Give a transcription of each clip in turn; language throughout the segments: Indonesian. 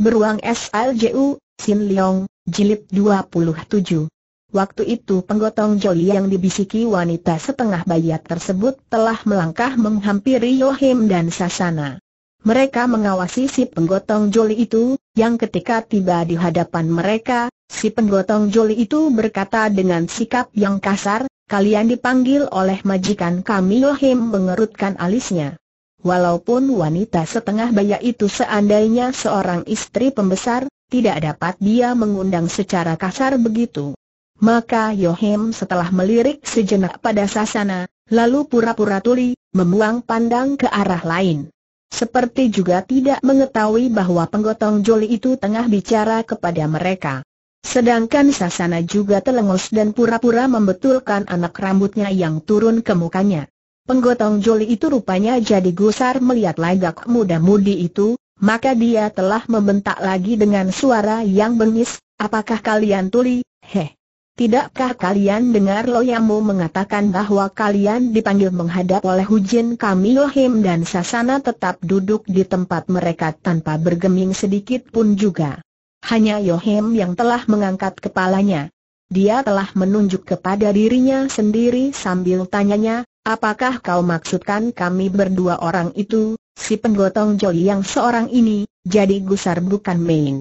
Beruang SLJU, Sin Leong, Jilid 27. Waktu itu penggotong joli yang dibisiki wanita setengah bayat tersebut telah melangkah menghampiri Yohim dan Sasana. Mereka mengawasi si penggotong joli itu, yang ketika tiba di hadapan mereka, si penggotong joli itu berkata dengan sikap yang kasar, kalian dipanggil oleh majikan kami Yohim mengerutkan alisnya. Walaupun wanita setengah baya itu seandainya seorang istri pembesar, tidak dapat dia mengundang secara kasar begitu. Maka Yohem setelah melirik sejenak pada sasana, lalu pura-pura tuli, membuang pandang ke arah lain. Seperti juga tidak mengetahui bahwa penggotong joli itu tengah bicara kepada mereka. Sedangkan Sasana juga telengos dan pura-pura membetulkan anak rambutnya yang turun ke mukanya. Penggotong joli itu rupanya jadi gusar melihat lagak muda-mudi itu, maka dia telah membentak lagi dengan suara yang bengis, apakah kalian tuli, heh? Tidakkah kalian dengar loyamu mengatakan bahwa kalian dipanggil menghadap oleh Hujin lohim dan Sasana tetap duduk di tempat mereka tanpa bergeming sedikit pun juga? Hanya Yohim yang telah mengangkat kepalanya dia telah menunjuk kepada dirinya sendiri sambil tanyanya, apakah kau maksudkan kami berdua orang itu, si penggotong joli yang seorang ini, jadi gusar bukan main.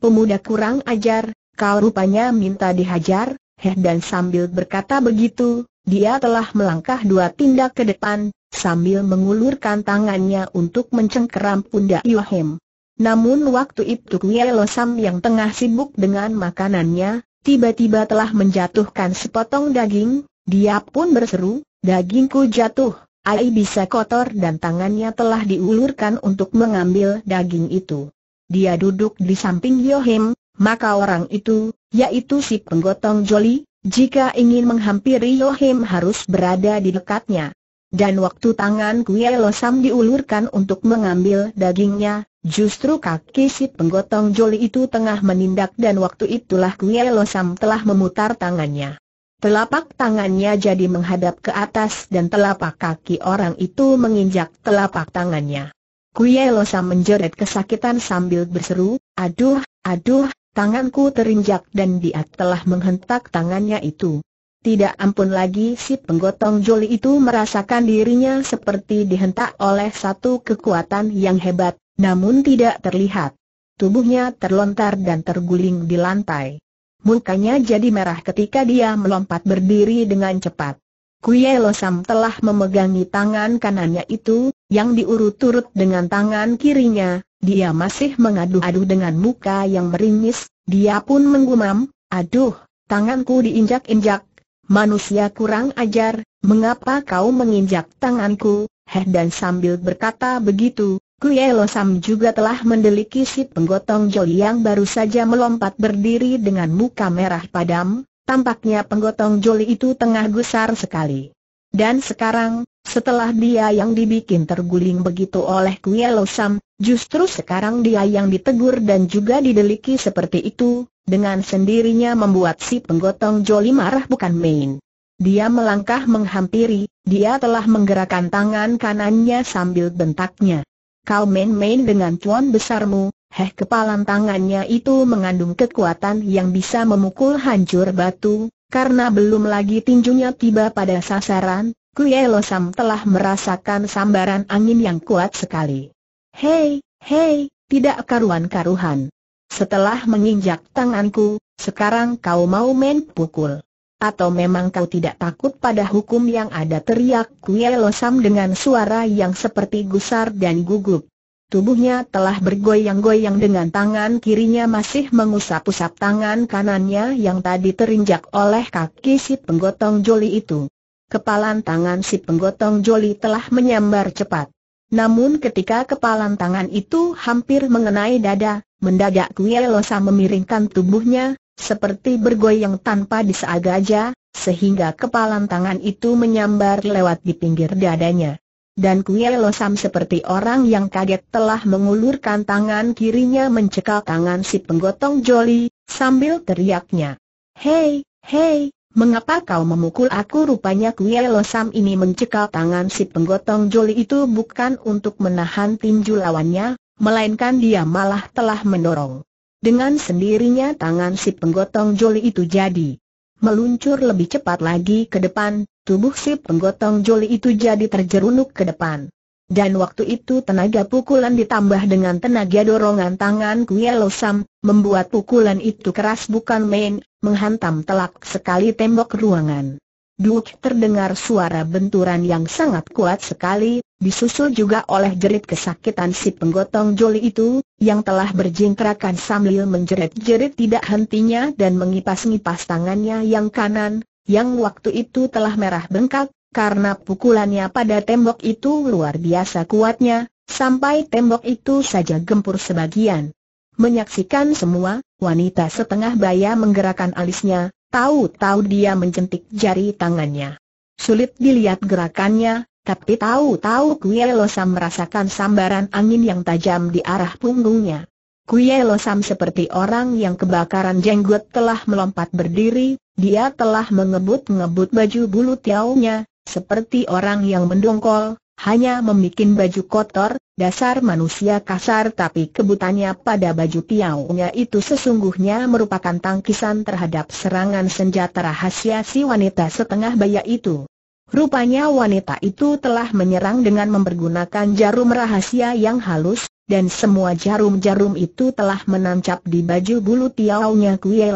Pemuda kurang ajar, kau rupanya minta dihajar, heh dan sambil berkata begitu, dia telah melangkah dua tindak ke depan, sambil mengulurkan tangannya untuk mencengkeram pundak Yohem. Namun waktu itu Kue yang tengah sibuk dengan makanannya, tiba-tiba telah menjatuhkan sepotong daging, dia pun berseru, dagingku jatuh, ai bisa kotor dan tangannya telah diulurkan untuk mengambil daging itu. Dia duduk di samping Yohim, maka orang itu, yaitu si penggotong joli, jika ingin menghampiri Yohim harus berada di dekatnya. Dan waktu tangan Kuya Losam diulurkan untuk mengambil dagingnya, justru kaki si penggotong joli itu tengah menindak dan waktu itulah Kuya Losam telah memutar tangannya. Telapak tangannya jadi menghadap ke atas dan telapak kaki orang itu menginjak telapak tangannya. Kuya Losam menjerit kesakitan sambil berseru, aduh, aduh, tanganku terinjak dan dia telah menghentak tangannya itu. Tidak ampun lagi si penggotong joli itu merasakan dirinya seperti dihentak oleh satu kekuatan yang hebat, namun tidak terlihat. Tubuhnya terlontar dan terguling di lantai. Mukanya jadi merah ketika dia melompat berdiri dengan cepat. Kuya Losam telah memegangi tangan kanannya itu, yang diurut-urut dengan tangan kirinya, dia masih mengadu-adu dengan muka yang meringis, dia pun menggumam, aduh, tanganku diinjak-injak, manusia kurang ajar, mengapa kau menginjak tanganku? Heh dan sambil berkata begitu, Kuyelo Sam juga telah mendeliki si penggotong joli yang baru saja melompat berdiri dengan muka merah padam, tampaknya penggotong joli itu tengah gusar sekali. Dan sekarang, setelah dia yang dibikin terguling begitu oleh Kue Losam, justru sekarang dia yang ditegur dan juga dideliki seperti itu, dengan sendirinya membuat si penggotong Joli marah bukan main. Dia melangkah menghampiri, dia telah menggerakkan tangan kanannya sambil bentaknya. Kau main-main dengan cuan besarmu, heh kepalan tangannya itu mengandung kekuatan yang bisa memukul hancur batu, karena belum lagi tinjunya tiba pada sasaran, Kuye Losam telah merasakan sambaran angin yang kuat sekali. Hei, hei, tidak karuan-karuhan. Setelah menginjak tanganku, sekarang kau mau main pukul. Atau memang kau tidak takut pada hukum yang ada teriak Kuye Losam dengan suara yang seperti gusar dan gugup. Tubuhnya telah bergoyang-goyang dengan tangan kirinya masih mengusap-usap tangan kanannya yang tadi terinjak oleh kaki si penggotong joli itu kepalan tangan si penggotong joli telah menyambar cepat. Namun ketika kepalan tangan itu hampir mengenai dada, mendadak Kuelosa memiringkan tubuhnya, seperti bergoyang tanpa disengaja, sehingga kepalan tangan itu menyambar lewat di pinggir dadanya. Dan Kuelosa seperti orang yang kaget telah mengulurkan tangan kirinya mencekal tangan si penggotong joli, sambil teriaknya. Hei, hei, Mengapa kau memukul aku? Rupanya Kue Losam ini mencekal tangan si penggotong joli itu bukan untuk menahan tinju lawannya, melainkan dia malah telah mendorong. Dengan sendirinya tangan si penggotong joli itu jadi meluncur lebih cepat lagi ke depan, tubuh si penggotong joli itu jadi terjerunuk ke depan. Dan waktu itu tenaga pukulan ditambah dengan tenaga dorongan tangan Kuelo Sam, membuat pukulan itu keras bukan main, menghantam telak sekali tembok ruangan. Duk terdengar suara benturan yang sangat kuat sekali, disusul juga oleh jerit kesakitan si penggotong joli itu, yang telah berjingkrakan sambil menjerit-jerit tidak hentinya dan mengipas-ngipas tangannya yang kanan, yang waktu itu telah merah bengkak, karena pukulannya pada tembok itu luar biasa kuatnya, sampai tembok itu saja gempur sebagian. Menyaksikan semua, wanita setengah baya menggerakkan alisnya, tahu-tahu dia mencentik jari tangannya. Sulit dilihat gerakannya, tapi tahu-tahu Kuya Losam merasakan sambaran angin yang tajam di arah punggungnya. Kuya Losam seperti orang yang kebakaran jenggot telah melompat berdiri, dia telah mengebut-ngebut baju bulu tiaunya, seperti orang yang mendongkol, hanya membuat baju kotor, dasar manusia kasar tapi kebutannya pada baju piaunya itu sesungguhnya merupakan tangkisan terhadap serangan senjata rahasia si wanita setengah baya itu. Rupanya wanita itu telah menyerang dengan mempergunakan jarum rahasia yang halus, dan semua jarum-jarum itu telah menancap di baju bulu piaunya Kuei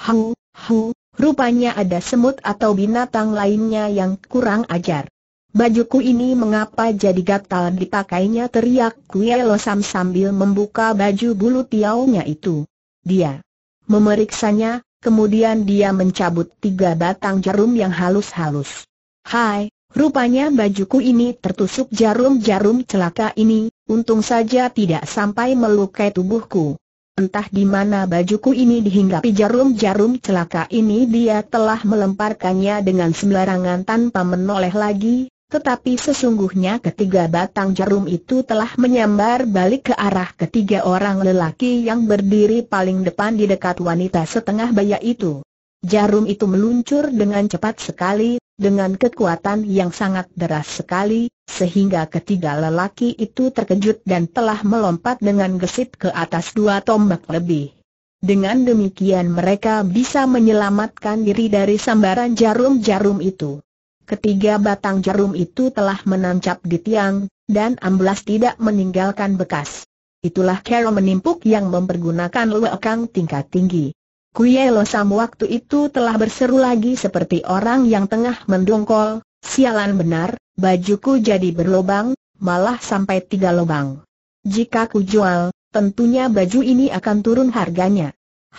Hu, hu, Rupanya ada semut atau binatang lainnya yang kurang ajar. Bajuku ini mengapa jadi gatal dipakainya teriak Kue Losam sambil membuka baju bulu tiaunya itu. Dia memeriksanya, kemudian dia mencabut tiga batang jarum yang halus-halus. Hai, Rupanya bajuku ini tertusuk jarum-jarum celaka ini, untung saja tidak sampai melukai tubuhku. Entah di mana bajuku ini dihinggapi jarum-jarum celaka ini dia telah melemparkannya dengan sembarangan tanpa menoleh lagi, tetapi sesungguhnya ketiga batang jarum itu telah menyambar balik ke arah ketiga orang lelaki yang berdiri paling depan di dekat wanita setengah baya itu. Jarum itu meluncur dengan cepat sekali, dengan kekuatan yang sangat deras sekali, sehingga ketiga lelaki itu terkejut dan telah melompat dengan gesit ke atas dua tombak lebih. Dengan demikian mereka bisa menyelamatkan diri dari sambaran jarum-jarum itu. Ketiga batang jarum itu telah menancap di tiang, dan amblas tidak meninggalkan bekas. Itulah Carol menimpuk yang mempergunakan luekang tingkat tinggi. Kuyelosam waktu itu telah berseru lagi seperti orang yang tengah mendongkol, Sialan benar, bajuku jadi berlobang, malah sampai tiga lobang. Jika ku jual, tentunya baju ini akan turun harganya.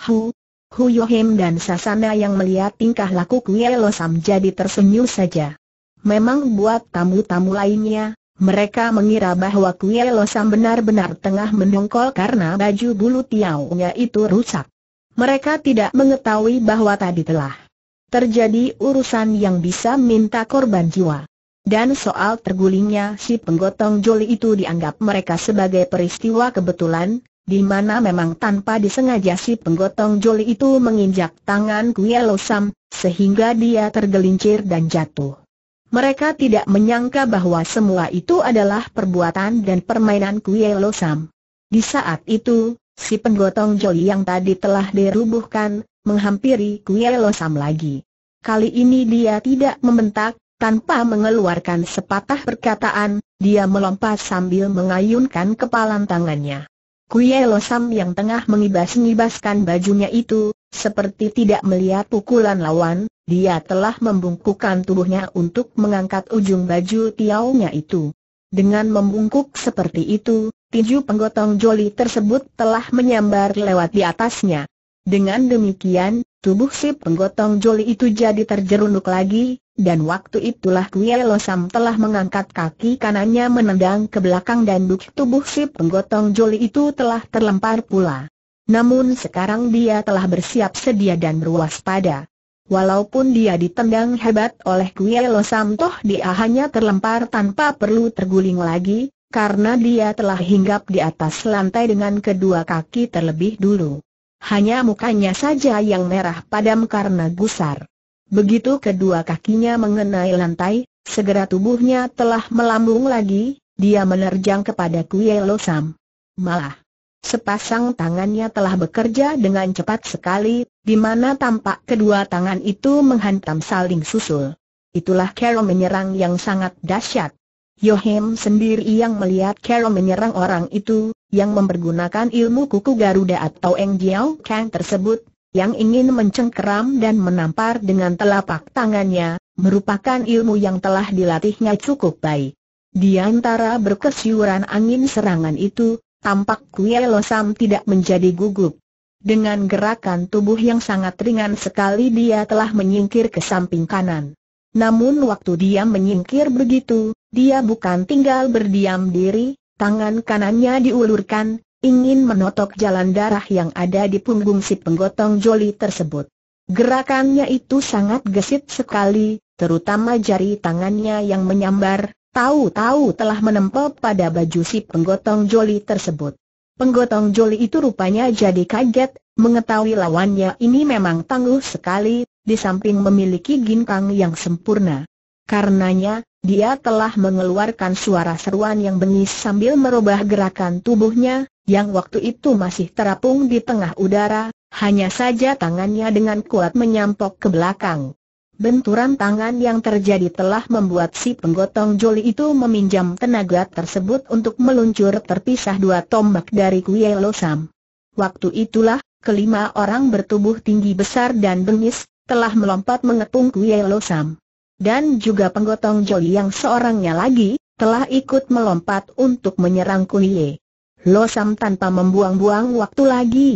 Hu, Hu Yohim dan Sasana yang melihat tingkah laku Kuelo Losam jadi tersenyum saja. Memang buat tamu-tamu lainnya, mereka mengira bahwa Kuelo Losam benar-benar tengah mendongkol karena baju bulu tiaunya itu rusak. Mereka tidak mengetahui bahwa tadi telah terjadi urusan yang bisa minta korban jiwa. Dan soal tergulingnya si penggotong joli itu dianggap mereka sebagai peristiwa kebetulan, di mana memang tanpa disengaja si penggotong joli itu menginjak tangan Kue Losam, sehingga dia tergelincir dan jatuh. Mereka tidak menyangka bahwa semua itu adalah perbuatan dan permainan Kue Losam. Di saat itu, si penggotong joli yang tadi telah dirubuhkan, menghampiri Kuya lagi. Kali ini dia tidak membentak, tanpa mengeluarkan sepatah perkataan, dia melompat sambil mengayunkan kepalan tangannya. Kuya yang tengah mengibas-ngibaskan bajunya itu, seperti tidak melihat pukulan lawan, dia telah membungkukkan tubuhnya untuk mengangkat ujung baju tiaunya itu. Dengan membungkuk seperti itu, tinju penggotong joli tersebut telah menyambar lewat di atasnya. Dengan demikian, tubuh si penggotong joli itu jadi terjerunduk lagi, dan waktu itulah Kuya Losam telah mengangkat kaki kanannya menendang ke belakang dan duk tubuh si penggotong joli itu telah terlempar pula. Namun sekarang dia telah bersiap sedia dan berwaspada. Walaupun dia ditendang hebat oleh Kuya Losam toh dia hanya terlempar tanpa perlu terguling lagi, karena dia telah hinggap di atas lantai dengan kedua kaki terlebih dulu hanya mukanya saja yang merah padam karena gusar. Begitu kedua kakinya mengenai lantai, segera tubuhnya telah melambung lagi, dia menerjang kepada Kue Losam. Malah, sepasang tangannya telah bekerja dengan cepat sekali, di mana tampak kedua tangan itu menghantam saling susul. Itulah Carol menyerang yang sangat dahsyat. Yohim sendiri yang melihat Carol menyerang orang itu, yang mempergunakan ilmu kuku Garuda atau Eng Jiao Kang tersebut, yang ingin mencengkeram dan menampar dengan telapak tangannya, merupakan ilmu yang telah dilatihnya cukup baik. Di antara berkesyuran angin serangan itu, tampak Kue Losam tidak menjadi gugup. Dengan gerakan tubuh yang sangat ringan sekali dia telah menyingkir ke samping kanan. Namun waktu dia menyingkir begitu, dia bukan tinggal berdiam diri, tangan kanannya diulurkan, ingin menotok jalan darah yang ada di punggung si penggotong joli tersebut. Gerakannya itu sangat gesit sekali, terutama jari tangannya yang menyambar, tahu-tahu telah menempel pada baju si penggotong joli tersebut. Penggotong joli itu rupanya jadi kaget, mengetahui lawannya ini memang tangguh sekali, di samping memiliki ginkang yang sempurna. Karenanya, dia telah mengeluarkan suara seruan yang bengis sambil merubah gerakan tubuhnya, yang waktu itu masih terapung di tengah udara, hanya saja tangannya dengan kuat menyampok ke belakang. Benturan tangan yang terjadi telah membuat si penggotong joli itu meminjam tenaga tersebut untuk meluncur terpisah dua tombak dari Kuei Losam. Waktu itulah, kelima orang bertubuh tinggi besar dan bengis, telah melompat mengepung Kuei Losam dan juga penggotong joli yang seorangnya lagi, telah ikut melompat untuk menyerang Kuiye. Losam tanpa membuang-buang waktu lagi.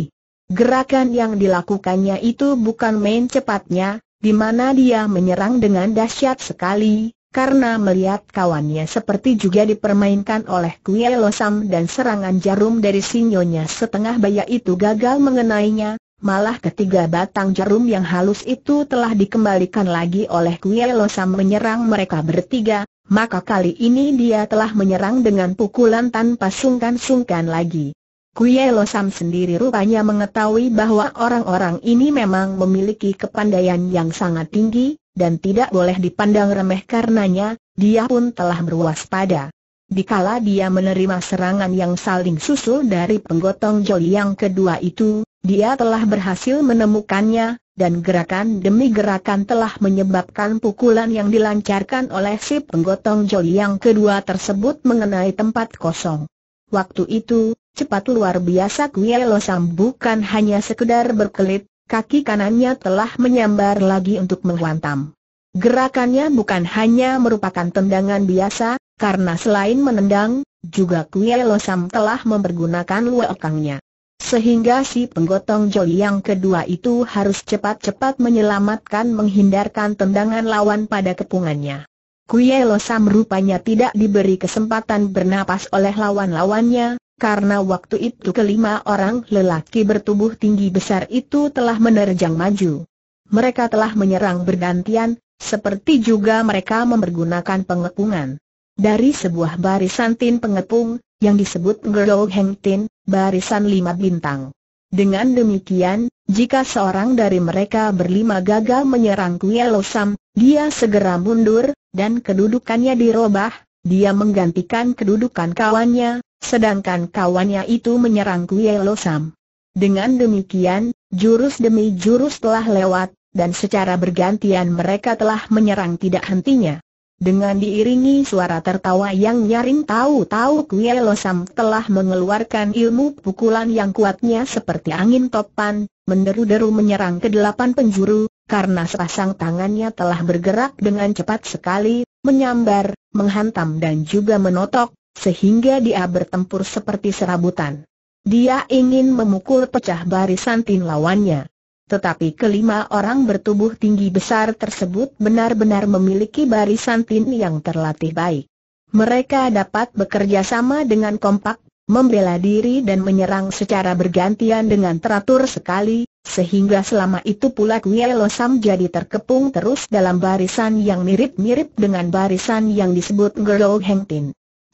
Gerakan yang dilakukannya itu bukan main cepatnya, di mana dia menyerang dengan dahsyat sekali, karena melihat kawannya seperti juga dipermainkan oleh Kuiye Losam dan serangan jarum dari sinyonya setengah baya itu gagal mengenainya, Malah ketiga batang jarum yang halus itu telah dikembalikan lagi oleh Kuya Losam menyerang mereka bertiga, maka kali ini dia telah menyerang dengan pukulan tanpa sungkan-sungkan lagi. Kuya Losam sendiri rupanya mengetahui bahwa orang-orang ini memang memiliki kepandaian yang sangat tinggi, dan tidak boleh dipandang remeh karenanya, dia pun telah berwaspada. Dikala dia menerima serangan yang saling susul dari penggotong joli yang kedua itu, dia telah berhasil menemukannya, dan gerakan demi gerakan telah menyebabkan pukulan yang dilancarkan oleh si penggotong joli yang kedua tersebut mengenai tempat kosong. Waktu itu, cepat luar biasa Kuelo bukan hanya sekedar berkelit, kaki kanannya telah menyambar lagi untuk menghantam. Gerakannya bukan hanya merupakan tendangan biasa, karena selain menendang, juga Kuelo telah mempergunakan luakangnya. Sehingga si penggotong joli yang kedua itu harus cepat-cepat menyelamatkan menghindarkan tendangan lawan pada kepungannya. Kuya rupanya tidak diberi kesempatan bernapas oleh lawan-lawannya, karena waktu itu kelima orang lelaki bertubuh tinggi besar itu telah menerjang maju. Mereka telah menyerang bergantian, seperti juga mereka mempergunakan pengepungan. Dari sebuah barisan tin pengepung, yang disebut Ngerol Heng Tin, barisan lima bintang. Dengan demikian, jika seorang dari mereka berlima gagal menyerang Kuelo Sam, dia segera mundur, dan kedudukannya dirobah, dia menggantikan kedudukan kawannya, sedangkan kawannya itu menyerang Kuelo Sam. Dengan demikian, jurus demi jurus telah lewat, dan secara bergantian mereka telah menyerang tidak hentinya. Dengan diiringi suara tertawa yang nyaring tahu-tahu Kue Losam telah mengeluarkan ilmu pukulan yang kuatnya seperti angin topan, menderu-deru menyerang ke delapan penjuru, karena sepasang tangannya telah bergerak dengan cepat sekali, menyambar, menghantam dan juga menotok, sehingga dia bertempur seperti serabutan. Dia ingin memukul pecah barisan tin lawannya tetapi kelima orang bertubuh tinggi besar tersebut benar-benar memiliki barisan tin yang terlatih baik. Mereka dapat bekerja sama dengan kompak, membela diri dan menyerang secara bergantian dengan teratur sekali, sehingga selama itu pula Kuelosam Sam jadi terkepung terus dalam barisan yang mirip-mirip dengan barisan yang disebut Gerlo Heng Tin.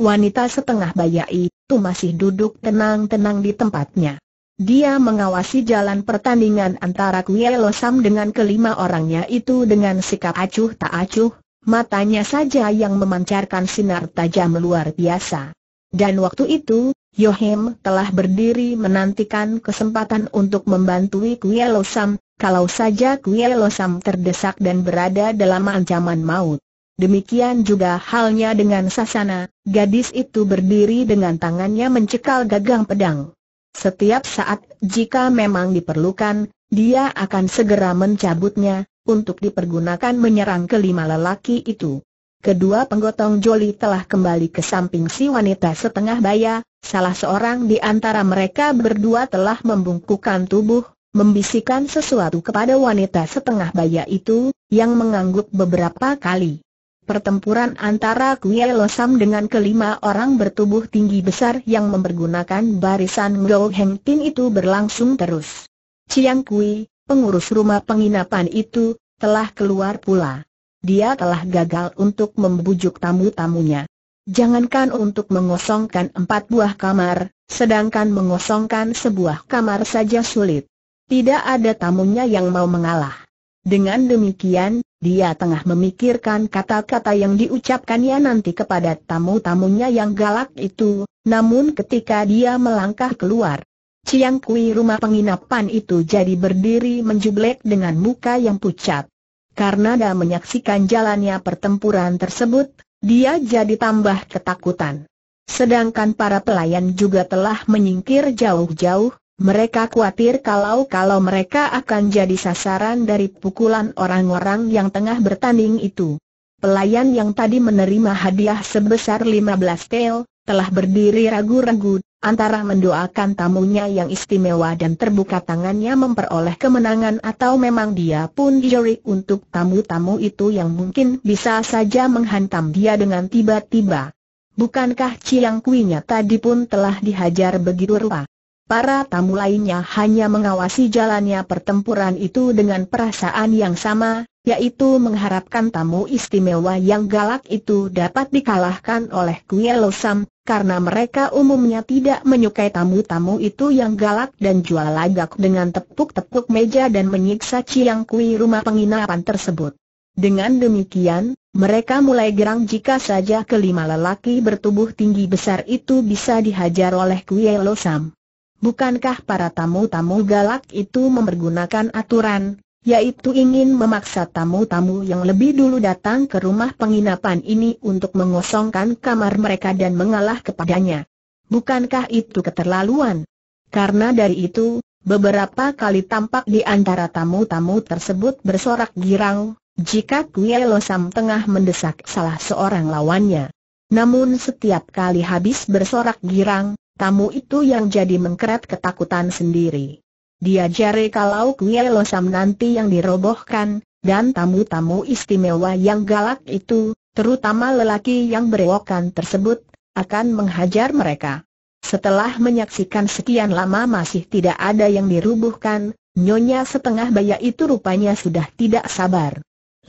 Wanita setengah bayai itu masih duduk tenang-tenang di tempatnya. Dia mengawasi jalan pertandingan antara Kue Losam dengan kelima orangnya itu dengan sikap acuh tak acuh, matanya saja yang memancarkan sinar tajam luar biasa. Dan waktu itu, Yohem telah berdiri menantikan kesempatan untuk membantui Kue Losam, kalau saja Kue Losam terdesak dan berada dalam ancaman maut. Demikian juga halnya dengan Sasana, gadis itu berdiri dengan tangannya mencekal gagang pedang. Setiap saat, jika memang diperlukan, dia akan segera mencabutnya, untuk dipergunakan menyerang kelima lelaki itu. Kedua penggotong joli telah kembali ke samping si wanita setengah baya, salah seorang di antara mereka berdua telah membungkukkan tubuh, membisikkan sesuatu kepada wanita setengah baya itu, yang mengangguk beberapa kali. Pertempuran antara Kuei Losam dengan kelima orang bertubuh tinggi besar yang mempergunakan barisan Go Heng Tin itu berlangsung terus. Chiang Kui, pengurus rumah penginapan itu, telah keluar pula. Dia telah gagal untuk membujuk tamu-tamunya. Jangankan untuk mengosongkan empat buah kamar, sedangkan mengosongkan sebuah kamar saja sulit. Tidak ada tamunya yang mau mengalah. Dengan demikian, dia tengah memikirkan kata-kata yang diucapkannya nanti kepada tamu-tamunya yang galak itu, namun ketika dia melangkah keluar, Ciang Kui rumah penginapan itu jadi berdiri menjublek dengan muka yang pucat. Karena dia menyaksikan jalannya pertempuran tersebut, dia jadi tambah ketakutan. Sedangkan para pelayan juga telah menyingkir jauh-jauh, mereka khawatir kalau-kalau mereka akan jadi sasaran dari pukulan orang-orang yang tengah bertanding itu. Pelayan yang tadi menerima hadiah sebesar 15 tel, telah berdiri ragu-ragu, antara mendoakan tamunya yang istimewa dan terbuka tangannya memperoleh kemenangan atau memang dia pun jerik untuk tamu-tamu itu yang mungkin bisa saja menghantam dia dengan tiba-tiba. Bukankah Ciang Kuinya tadi pun telah dihajar begitu rupa? Para tamu lainnya hanya mengawasi jalannya pertempuran itu dengan perasaan yang sama, yaitu mengharapkan tamu istimewa yang galak itu dapat dikalahkan oleh Kuelo Losam, karena mereka umumnya tidak menyukai tamu-tamu itu yang galak dan jual lagak dengan tepuk-tepuk meja dan menyiksa Ciang Kui rumah penginapan tersebut. Dengan demikian, mereka mulai gerang jika saja kelima lelaki bertubuh tinggi besar itu bisa dihajar oleh Kuelo Losam. Bukankah para tamu-tamu galak itu mempergunakan aturan, yaitu ingin memaksa tamu-tamu yang lebih dulu datang ke rumah penginapan ini untuk mengosongkan kamar mereka dan mengalah kepadanya? Bukankah itu keterlaluan? Karena dari itu, beberapa kali tampak di antara tamu-tamu tersebut bersorak girang, jika Kue Losam tengah mendesak salah seorang lawannya. Namun setiap kali habis bersorak girang, Tamu itu yang jadi mengkeret ketakutan sendiri. Dia jari kalau Kue Losam nanti yang dirobohkan, dan tamu-tamu istimewa yang galak itu, terutama lelaki yang berewokan tersebut, akan menghajar mereka. Setelah menyaksikan sekian lama masih tidak ada yang dirubuhkan, nyonya setengah baya itu rupanya sudah tidak sabar.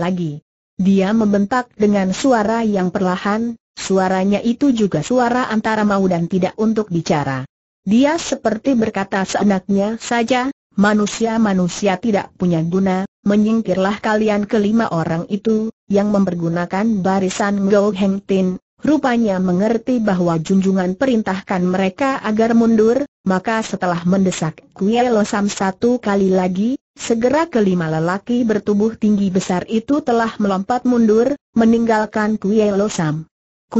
Lagi, dia membentak dengan suara yang perlahan, Suaranya itu juga suara antara mau dan tidak untuk bicara. Dia seperti berkata seenaknya saja, manusia-manusia tidak punya guna, menyingkirlah kalian kelima orang itu, yang mempergunakan barisan Ngo Heng Tin, rupanya mengerti bahwa junjungan perintahkan mereka agar mundur, maka setelah mendesak Kue Losam satu kali lagi, Segera kelima lelaki bertubuh tinggi besar itu telah melompat mundur, meninggalkan Kuei Losam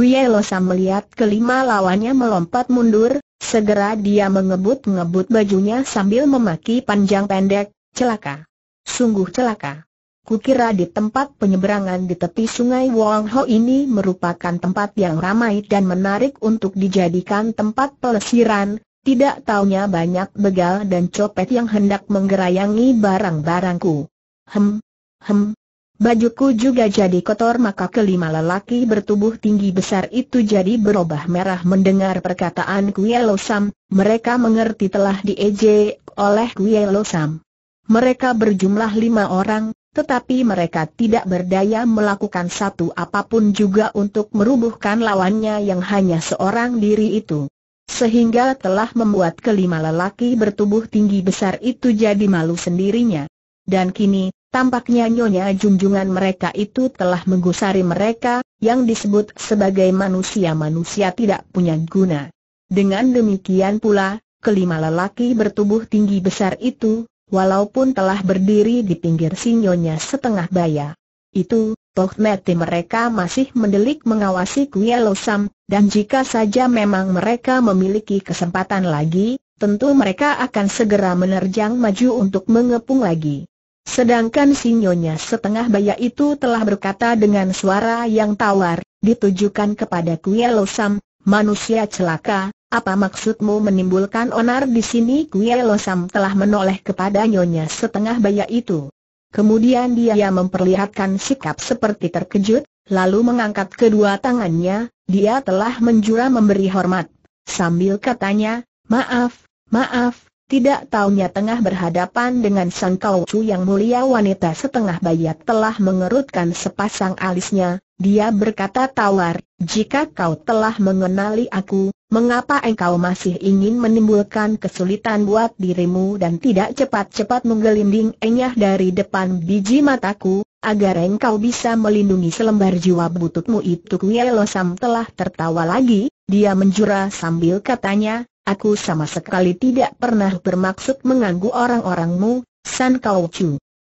losa melihat kelima lawannya melompat mundur, segera dia mengebut-ngebut bajunya sambil memaki panjang pendek, celaka. Sungguh celaka. Kukira di tempat penyeberangan di tepi sungai Wong Ho ini merupakan tempat yang ramai dan menarik untuk dijadikan tempat pelesiran, tidak taunya banyak begal dan copet yang hendak menggerayangi barang-barangku. Hem, hem, Bajuku juga jadi kotor maka kelima lelaki bertubuh tinggi besar itu jadi berubah merah mendengar perkataan Kuelo Sam, mereka mengerti telah diejek oleh kuyelosam. Sam. Mereka berjumlah lima orang, tetapi mereka tidak berdaya melakukan satu apapun juga untuk merubuhkan lawannya yang hanya seorang diri itu. Sehingga telah membuat kelima lelaki bertubuh tinggi besar itu jadi malu sendirinya. Dan kini Tampaknya nyonya junjungan mereka itu telah menggusari mereka, yang disebut sebagai manusia-manusia tidak punya guna. Dengan demikian pula, kelima lelaki bertubuh tinggi besar itu, walaupun telah berdiri di pinggir sinyonya setengah baya. Itu, toh mati mereka masih mendelik mengawasi Kuelo Sam, dan jika saja memang mereka memiliki kesempatan lagi, tentu mereka akan segera menerjang maju untuk mengepung lagi. Sedangkan si nyonya setengah baya itu telah berkata dengan suara yang tawar, ditujukan kepada Kuielosam, Sam, manusia celaka, apa maksudmu menimbulkan onar di sini Kuielosam Sam telah menoleh kepada nyonya setengah baya itu. Kemudian dia memperlihatkan sikap seperti terkejut, lalu mengangkat kedua tangannya, dia telah menjura memberi hormat. Sambil katanya, maaf, maaf, tidak taunya tengah berhadapan dengan Sang Kau yang mulia wanita setengah bayat telah mengerutkan sepasang alisnya, dia berkata tawar, jika kau telah mengenali aku, mengapa engkau masih ingin menimbulkan kesulitan buat dirimu dan tidak cepat-cepat menggelinding enyah dari depan biji mataku, agar engkau bisa melindungi selembar jiwa bututmu itu Kuyelosam telah tertawa lagi, dia menjura sambil katanya, Aku sama sekali tidak pernah bermaksud mengganggu orang-orangmu, San Kau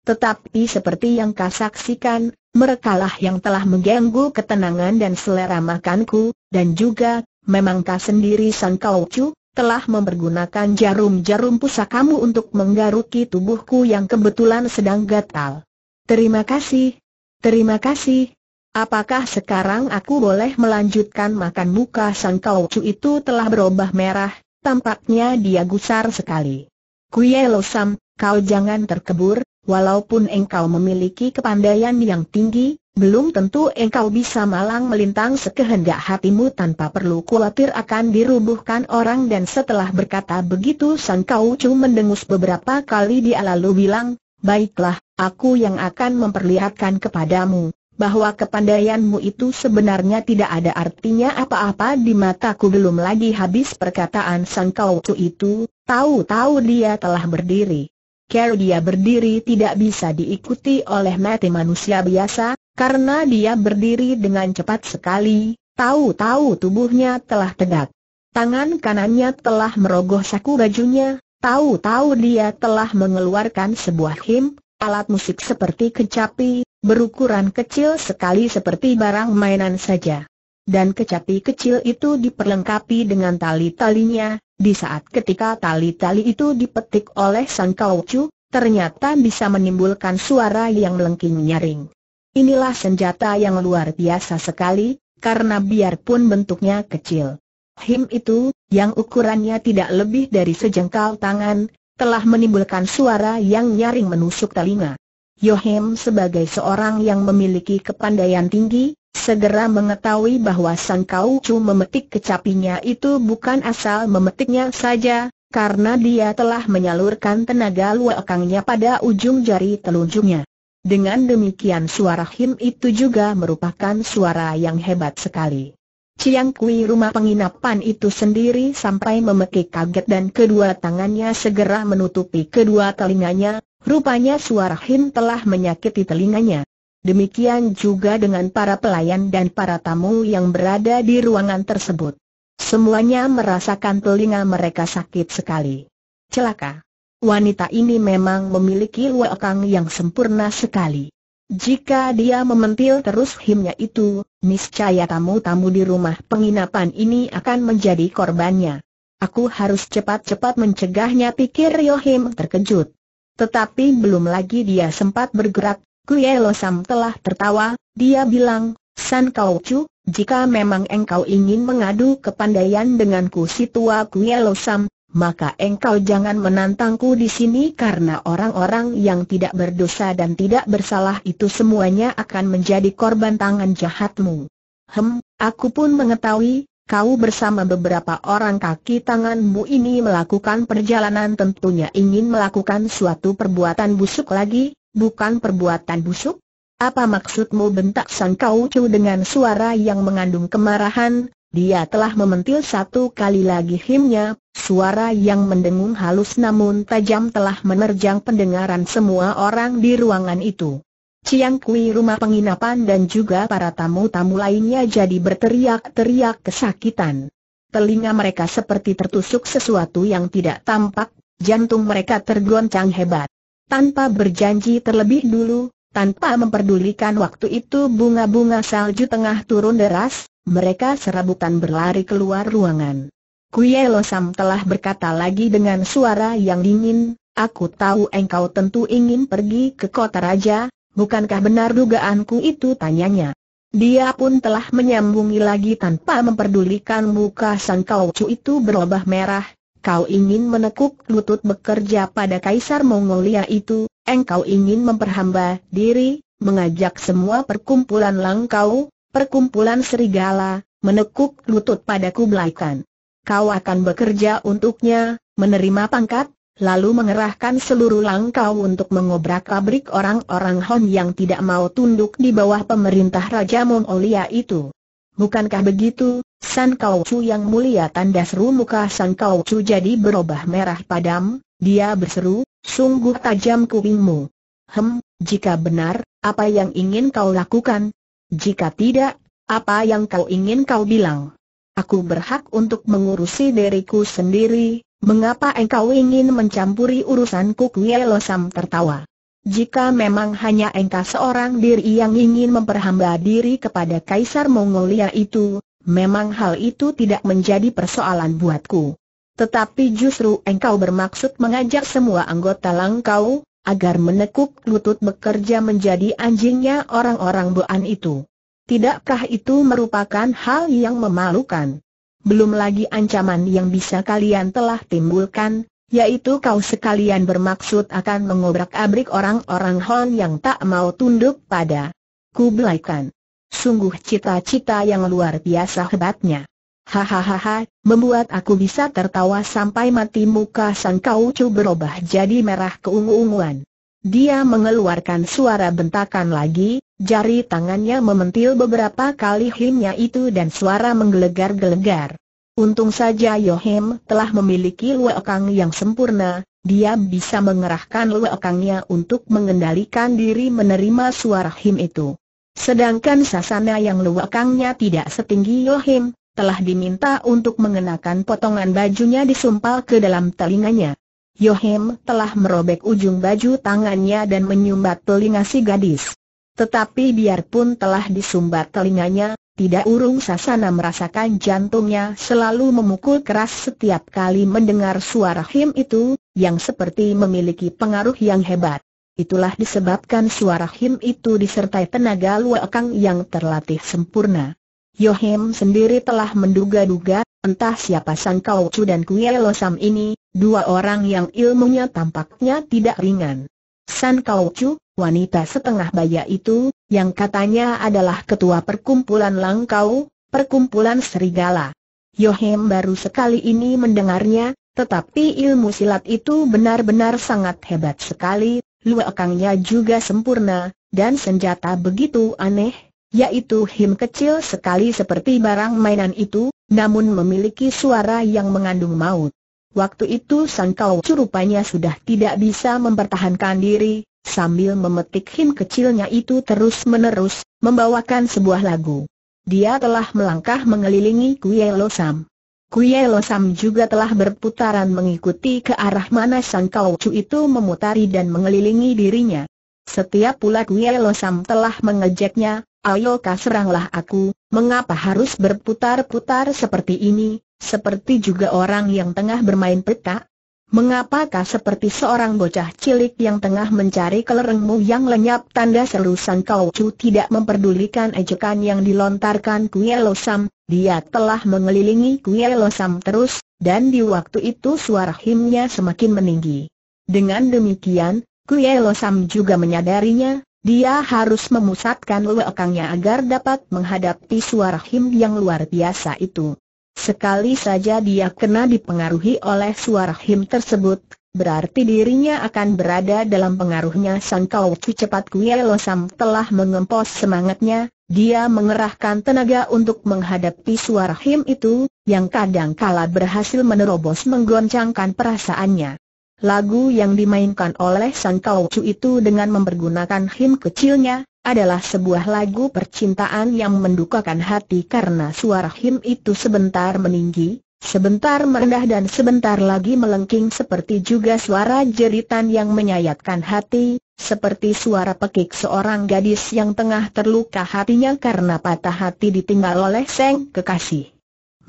Tetapi seperti yang kau saksikan, merekalah yang telah mengganggu ketenangan dan selera makanku, dan juga, memang kau sendiri San Kau telah mempergunakan jarum-jarum pusakamu untuk menggaruki tubuhku yang kebetulan sedang gatal. Terima kasih. Terima kasih, Apakah sekarang aku boleh melanjutkan makan muka Sang kau Kaucu itu telah berubah merah, tampaknya dia gusar sekali. Kuye Losam, kau jangan terkebur, walaupun engkau memiliki kepandaian yang tinggi, belum tentu engkau bisa malang melintang sekehendak hatimu tanpa perlu khawatir akan dirubuhkan orang dan setelah berkata begitu Sang kau Kaucu mendengus beberapa kali dia lalu bilang, Baiklah, aku yang akan memperlihatkan kepadamu, bahwa kepandaianmu itu sebenarnya tidak ada artinya apa-apa di mataku belum lagi habis perkataan Sang Kau itu, tahu-tahu dia telah berdiri. Kalau dia berdiri tidak bisa diikuti oleh mati manusia biasa, karena dia berdiri dengan cepat sekali, tahu-tahu tubuhnya telah tegak. Tangan kanannya telah merogoh saku bajunya, tahu-tahu dia telah mengeluarkan sebuah him, alat musik seperti kecapi, berukuran kecil sekali seperti barang mainan saja. Dan kecapi kecil itu diperlengkapi dengan tali-talinya, di saat ketika tali-tali itu dipetik oleh Sang Kaucu, ternyata bisa menimbulkan suara yang melengking nyaring. Inilah senjata yang luar biasa sekali, karena biarpun bentuknya kecil. Him itu, yang ukurannya tidak lebih dari sejengkal tangan, telah menimbulkan suara yang nyaring menusuk telinga. Yohim sebagai seorang yang memiliki kepandaian tinggi, segera mengetahui bahwa sang Kau Chu memetik kecapinya itu bukan asal memetiknya saja, karena dia telah menyalurkan tenaga luakangnya pada ujung jari telunjuknya. Dengan demikian suara Him itu juga merupakan suara yang hebat sekali. Ciang Kui rumah penginapan itu sendiri sampai memekik kaget dan kedua tangannya segera menutupi kedua telinganya, Rupanya suara Him telah menyakiti telinganya. Demikian juga dengan para pelayan dan para tamu yang berada di ruangan tersebut. Semuanya merasakan telinga mereka sakit sekali. Celaka. Wanita ini memang memiliki wakang yang sempurna sekali. Jika dia mementil terus himnya itu, niscaya tamu-tamu di rumah penginapan ini akan menjadi korbannya. Aku harus cepat-cepat mencegahnya pikir Yohim terkejut. Tetapi belum lagi dia sempat bergerak, Kue Losam telah tertawa, dia bilang, San Kau Chu, jika memang engkau ingin mengadu kepandaian denganku si tua Kuye Losam, maka engkau jangan menantangku di sini karena orang-orang yang tidak berdosa dan tidak bersalah itu semuanya akan menjadi korban tangan jahatmu. Hem, aku pun mengetahui, kau bersama beberapa orang kaki tanganmu ini melakukan perjalanan tentunya ingin melakukan suatu perbuatan busuk lagi, bukan perbuatan busuk? Apa maksudmu bentak sang Kau cu dengan suara yang mengandung kemarahan? Dia telah mementil satu kali lagi himnya, suara yang mendengung halus namun tajam telah menerjang pendengaran semua orang di ruangan itu. Ciang Kui rumah penginapan dan juga para tamu-tamu lainnya jadi berteriak-teriak kesakitan. Telinga mereka seperti tertusuk sesuatu yang tidak tampak, jantung mereka tergoncang hebat. Tanpa berjanji terlebih dulu, tanpa memperdulikan waktu itu bunga-bunga salju tengah turun deras, mereka serabutan berlari keluar ruangan. Kuye Losam telah berkata lagi dengan suara yang dingin, Aku tahu engkau tentu ingin pergi ke kota raja, Bukankah benar dugaanku itu tanyanya? Dia pun telah menyambungi lagi tanpa memperdulikan muka sang Kau itu berubah merah. Kau ingin menekuk lutut bekerja pada Kaisar Mongolia itu, engkau ingin memperhamba diri, mengajak semua perkumpulan langkau, perkumpulan serigala, menekuk lutut padaku melainkan. Kau akan bekerja untuknya, menerima pangkat, lalu mengerahkan seluruh langkau untuk mengobrak-abrik orang-orang Hon yang tidak mau tunduk di bawah pemerintah Raja Mongolia itu. Bukankah begitu, San Kau yang mulia tanda seru muka San Kau jadi berubah merah padam, dia berseru, sungguh tajam kupingmu. Hem, jika benar, apa yang ingin kau lakukan? Jika tidak, apa yang kau ingin kau bilang? Aku berhak untuk mengurusi diriku sendiri, Mengapa engkau ingin mencampuri urusanku Kuie Losam tertawa. Jika memang hanya engkau seorang diri yang ingin memperhamba diri kepada Kaisar Mongolia itu, memang hal itu tidak menjadi persoalan buatku. Tetapi justru engkau bermaksud mengajak semua anggota langkau, agar menekuk lutut bekerja menjadi anjingnya orang-orang buan itu. Tidakkah itu merupakan hal yang memalukan? belum lagi ancaman yang bisa kalian telah timbulkan, yaitu kau sekalian bermaksud akan mengobrak-abrik orang-orang Hon yang tak mau tunduk pada Kublaikan. Sungguh cita-cita yang luar biasa hebatnya. Hahaha, membuat aku bisa tertawa sampai mati muka sang kau berubah jadi merah keungu-unguan. Dia mengeluarkan suara bentakan lagi, jari tangannya mementil beberapa kali himnya itu dan suara menggelegar-gelegar. Untung saja Yohim telah memiliki luakang yang sempurna, dia bisa mengerahkan luakangnya untuk mengendalikan diri menerima suara him itu. Sedangkan sasana yang luakangnya tidak setinggi Yohim, telah diminta untuk mengenakan potongan bajunya disumpal ke dalam telinganya. Yohim telah merobek ujung baju tangannya dan menyumbat telinga si gadis. Tetapi biarpun telah disumbat telinganya, tidak urung Sasana merasakan jantungnya selalu memukul keras setiap kali mendengar suara Him itu, yang seperti memiliki pengaruh yang hebat. Itulah disebabkan suara Him itu disertai tenaga luakang yang terlatih sempurna. Yohim sendiri telah menduga-duga, entah siapa sang Kau dan Kuye Losam ini, Dua orang yang ilmunya tampaknya tidak ringan. San Kau Chu, wanita setengah baya itu, yang katanya adalah ketua perkumpulan Langkau, perkumpulan Serigala. Yohem baru sekali ini mendengarnya, tetapi ilmu silat itu benar-benar sangat hebat sekali, luakangnya juga sempurna, dan senjata begitu aneh, yaitu him kecil sekali seperti barang mainan itu, namun memiliki suara yang mengandung maut. Waktu itu Sang Kau rupanya sudah tidak bisa mempertahankan diri, sambil memetik him kecilnya itu terus-menerus, membawakan sebuah lagu. Dia telah melangkah mengelilingi Kuye Losam. Kuye Losam juga telah berputaran mengikuti ke arah mana Sang Kau itu memutari dan mengelilingi dirinya. Setiap pula Kuye Losam telah mengejeknya, Ayo seranglah aku, mengapa harus berputar-putar seperti ini, seperti juga orang yang tengah bermain peta? Mengapakah seperti seorang bocah cilik yang tengah mencari kelerengmu yang lenyap tanda serusan Kau cu tidak memperdulikan ejekan yang dilontarkan Kue Losam, dia telah mengelilingi Kue Losam terus, dan di waktu itu suara himnya semakin meninggi. Dengan demikian, Kue Losam juga menyadarinya, dia harus memusatkan lewekangnya agar dapat menghadapi suara him yang luar biasa itu. Sekali saja dia kena dipengaruhi oleh suara him tersebut, berarti dirinya akan berada dalam pengaruhnya Sang Kau Cu cepat Kue Losam telah mengempos semangatnya, dia mengerahkan tenaga untuk menghadapi suara him itu, yang kadang kala berhasil menerobos menggoncangkan perasaannya. Lagu yang dimainkan oleh Sang Chu itu dengan mempergunakan him kecilnya, adalah sebuah lagu percintaan yang mendukakan hati karena suara him itu sebentar meninggi, sebentar merendah dan sebentar lagi melengking seperti juga suara jeritan yang menyayatkan hati, seperti suara pekik seorang gadis yang tengah terluka hatinya karena patah hati ditinggal oleh seng kekasih.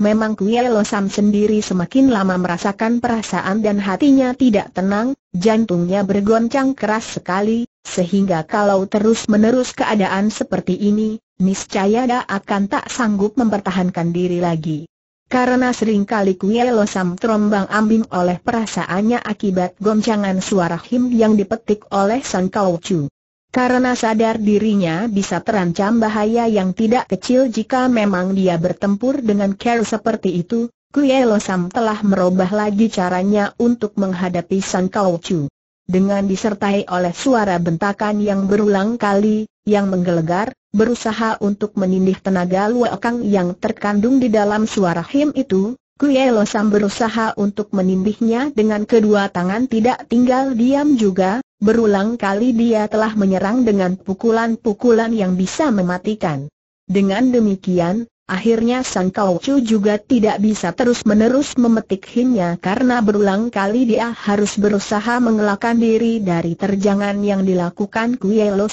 Memang Kuya sendiri semakin lama merasakan perasaan dan hatinya tidak tenang, jantungnya bergoncang keras sekali, sehingga kalau terus-menerus keadaan seperti ini, niscaya dia akan tak sanggup mempertahankan diri lagi. Karena seringkali Kuya Sam terombang ambing oleh perasaannya akibat goncangan suara him yang dipetik oleh Sang Kau Chu. Karena sadar dirinya bisa terancam bahaya yang tidak kecil jika memang dia bertempur dengan care seperti itu, Kuelosam telah merubah lagi caranya untuk menghadapi Sang Kau Dengan disertai oleh suara bentakan yang berulang kali, yang menggelegar, berusaha untuk menindih tenaga luakang yang terkandung di dalam suara him itu, Kuelosam berusaha untuk menindihnya dengan kedua tangan tidak tinggal diam juga, Berulang kali dia telah menyerang dengan pukulan-pukulan yang bisa mematikan. Dengan demikian, akhirnya Sang Kauchu juga tidak bisa terus-menerus memetik hinnya karena berulang kali dia harus berusaha mengelakkan diri dari terjangan yang dilakukan Kuei Lo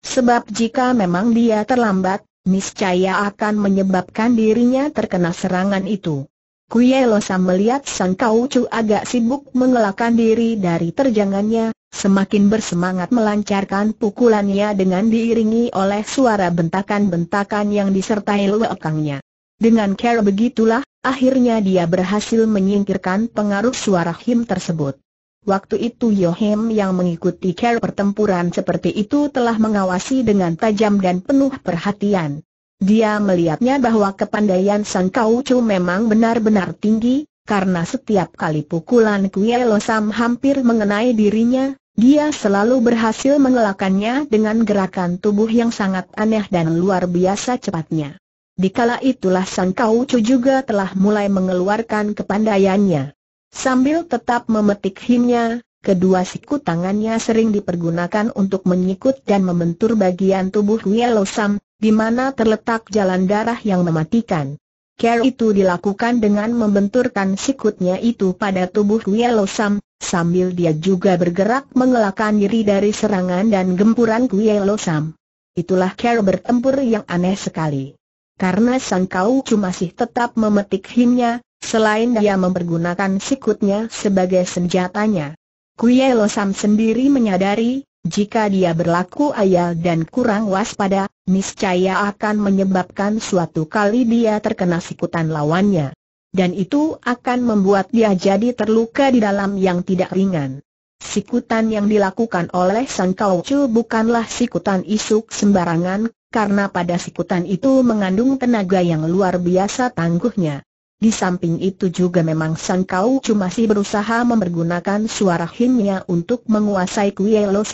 Sebab jika memang dia terlambat, niscaya akan menyebabkan dirinya terkena serangan itu. Kuye Sam melihat Sang Kaucu agak sibuk mengelakkan diri dari terjangannya, semakin bersemangat melancarkan pukulannya dengan diiringi oleh suara bentakan-bentakan yang disertai lewakangnya. Dengan cara begitulah, akhirnya dia berhasil menyingkirkan pengaruh suara him tersebut. Waktu itu Yohim yang mengikuti cara pertempuran seperti itu telah mengawasi dengan tajam dan penuh perhatian. Dia melihatnya bahwa kepandaian Sang Kaucu memang benar-benar tinggi, karena setiap kali pukulan Kuielosam Sam hampir mengenai dirinya, dia selalu berhasil mengelakannya dengan gerakan tubuh yang sangat aneh dan luar biasa cepatnya. Dikala itulah Sang Kaucu juga telah mulai mengeluarkan kepandaiannya. Sambil tetap memetik himnya, kedua siku tangannya sering dipergunakan untuk menyikut dan membentur bagian tubuh Kuielosam di mana terletak jalan darah yang mematikan. Care itu dilakukan dengan membenturkan sikutnya itu pada tubuh Yellow Sam, sambil dia juga bergerak mengelakkan diri dari serangan dan gempuran Yellow Sam. Itulah Care bertempur yang aneh sekali. Karena Sang Kaucu masih tetap memetik himnya, selain dia mempergunakan sikutnya sebagai senjatanya. Yellow Sam sendiri menyadari jika dia berlaku ayal dan kurang waspada, niscaya akan menyebabkan suatu kali dia terkena sikutan lawannya. Dan itu akan membuat dia jadi terluka di dalam yang tidak ringan. Sikutan yang dilakukan oleh Sang Kau bukanlah sikutan isuk sembarangan, karena pada sikutan itu mengandung tenaga yang luar biasa tangguhnya. Di samping itu juga memang sang Kau cuma masih berusaha mempergunakan suara himnya untuk menguasai Kue Lo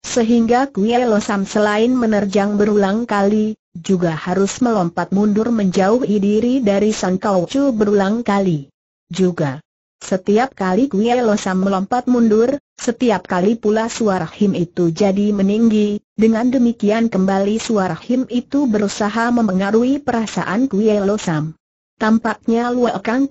Sehingga Kue Lo selain menerjang berulang kali, juga harus melompat mundur menjauhi diri dari sang Kau Chu berulang kali. Juga, setiap kali Kue losam melompat mundur, setiap kali pula suara him itu jadi meninggi, dengan demikian kembali suara him itu berusaha memengaruhi perasaan Kue losam. Tampaknya Lua Kang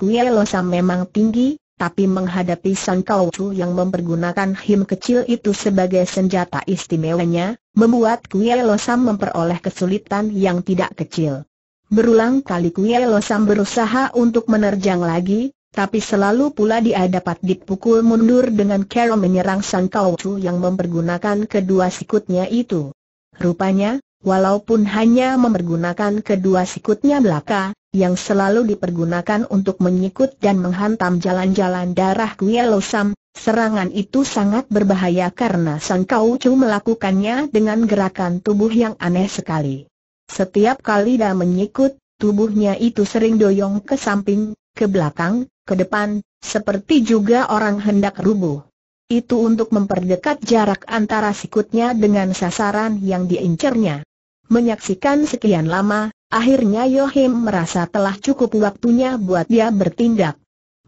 memang tinggi, tapi menghadapi Sang Kau Chu yang mempergunakan him kecil itu sebagai senjata istimewanya, membuat Kue memperoleh kesulitan yang tidak kecil. Berulang kali Kue berusaha untuk menerjang lagi, tapi selalu pula dia dapat dipukul mundur dengan cara menyerang Sang Kau Chu yang mempergunakan kedua sikutnya itu. Rupanya, walaupun hanya mempergunakan kedua sikutnya belaka, yang selalu dipergunakan untuk menyikut dan menghantam jalan-jalan darah Guelo Losam. serangan itu sangat berbahaya karena Sang Kaucu melakukannya dengan gerakan tubuh yang aneh sekali. Setiap kali dia menyikut, tubuhnya itu sering doyong ke samping, ke belakang, ke depan, seperti juga orang hendak rubuh. Itu untuk memperdekat jarak antara sikutnya dengan sasaran yang diincernya. Menyaksikan sekian lama, Akhirnya Yohim merasa telah cukup waktunya buat dia bertindak.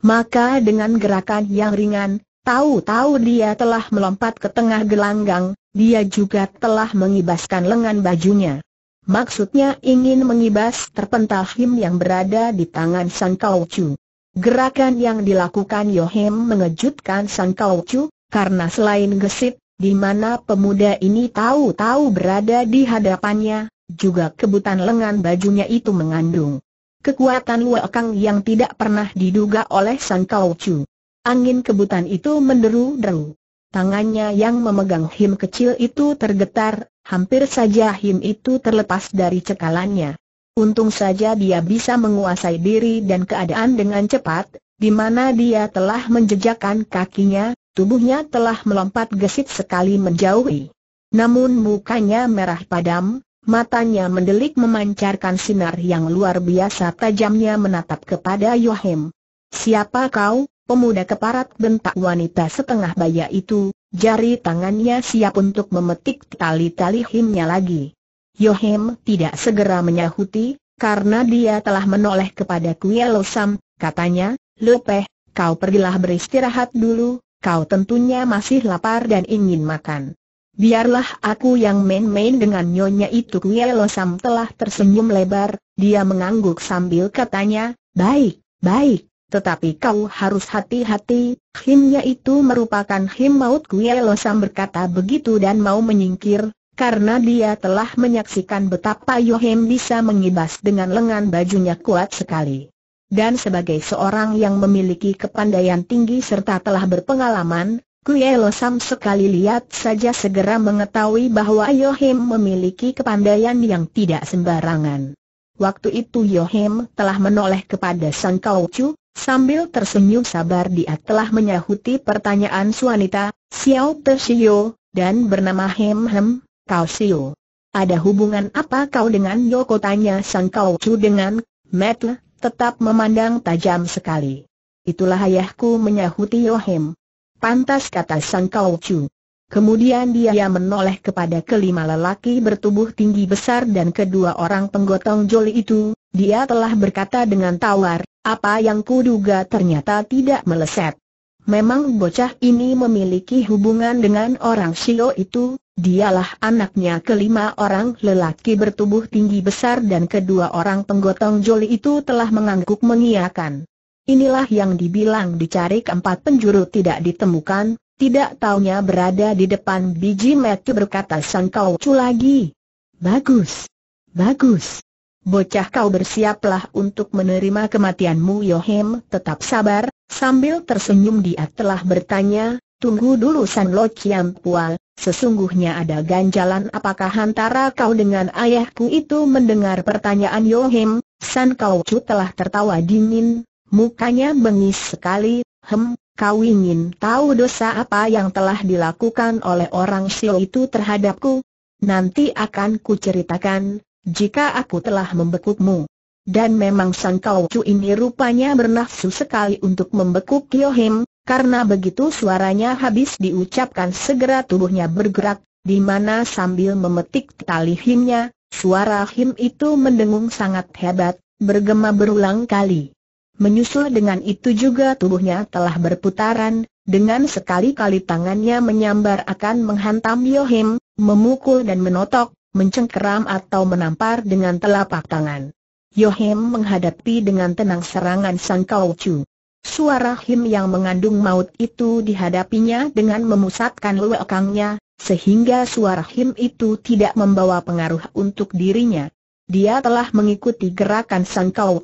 Maka dengan gerakan yang ringan, tahu-tahu dia telah melompat ke tengah gelanggang, dia juga telah mengibaskan lengan bajunya. Maksudnya ingin mengibas terpental Him yang berada di tangan Sang Kaucu. Gerakan yang dilakukan Yohim mengejutkan Sang Kaucu, karena selain gesit, di mana pemuda ini tahu-tahu berada di hadapannya, juga kebutan lengan bajunya itu mengandung kekuatan luakang yang tidak pernah diduga oleh San Kau Angin kebutan itu menderu-deru. Tangannya yang memegang him kecil itu tergetar, hampir saja him itu terlepas dari cekalannya. Untung saja dia bisa menguasai diri dan keadaan dengan cepat, di mana dia telah menjejakkan kakinya, tubuhnya telah melompat gesit sekali menjauhi. Namun mukanya merah padam, Matanya mendelik memancarkan sinar yang luar biasa tajamnya menatap kepada Yohem. Siapa kau, pemuda keparat bentak wanita setengah baya itu, jari tangannya siap untuk memetik tali-tali himnya lagi. Yohem tidak segera menyahuti, karena dia telah menoleh kepada Kuelosam. Losam, katanya, Lepeh, kau pergilah beristirahat dulu, kau tentunya masih lapar dan ingin makan. Biarlah aku yang main-main dengan nyonya itu Kuelo Sam telah tersenyum lebar, dia mengangguk sambil katanya, baik, baik, tetapi kau harus hati-hati, himnya itu merupakan him maut Kuelo Sam berkata begitu dan mau menyingkir, karena dia telah menyaksikan betapa Yohem bisa mengibas dengan lengan bajunya kuat sekali. Dan sebagai seorang yang memiliki kepandaian tinggi serta telah berpengalaman, Kuelo Sam sekali lihat saja segera mengetahui bahwa Yohim memiliki kepandaian yang tidak sembarangan. Waktu itu Yohim telah menoleh kepada Sang Kaucu, sambil tersenyum sabar dia telah menyahuti pertanyaan Suanita, Xiao Persio, dan bernama Hem Hem, Kau Sio. Ada hubungan apa kau dengan Yoko tanya Sang Kaucu dengan, Metle, tetap memandang tajam sekali. Itulah ayahku menyahuti Yohim, Pantas kata Sang Kau Chu. Kemudian dia menoleh kepada kelima lelaki bertubuh tinggi besar dan kedua orang penggotong joli itu, dia telah berkata dengan tawar, apa yang kuduga ternyata tidak meleset. Memang bocah ini memiliki hubungan dengan orang Shio itu, dialah anaknya kelima orang lelaki bertubuh tinggi besar dan kedua orang penggotong joli itu telah mengangguk mengiakan. Inilah yang dibilang dicari keempat penjuru tidak ditemukan, tidak taunya berada di depan biji metu berkata Sang Kau Cu lagi. Bagus. Bagus. Bocah kau bersiaplah untuk menerima kematianmu Yohem tetap sabar, sambil tersenyum dia telah bertanya, tunggu dulu San Lo Chiam Pual, sesungguhnya ada ganjalan apakah antara kau dengan ayahku itu mendengar pertanyaan Yohem, San Kau Chu telah tertawa dingin, Mukanya bengis sekali, hem, kau ingin tahu dosa apa yang telah dilakukan oleh orang Sio itu terhadapku? Nanti akan kuceritakan, jika aku telah membekukmu. Dan memang Sang Kau cu ini rupanya bernafsu sekali untuk membekuk Kyo Him, karena begitu suaranya habis diucapkan segera tubuhnya bergerak, di mana sambil memetik tali himnya, suara him itu mendengung sangat hebat, bergema berulang kali. Menyusul dengan itu juga tubuhnya telah berputaran, dengan sekali-kali tangannya menyambar akan menghantam Yohim, memukul dan menotok, mencengkeram atau menampar dengan telapak tangan. Yohim menghadapi dengan tenang serangan Sang Kau Suara Him yang mengandung maut itu dihadapinya dengan memusatkan lewakangnya, sehingga suara Him itu tidak membawa pengaruh untuk dirinya. Dia telah mengikuti gerakan Sang Kau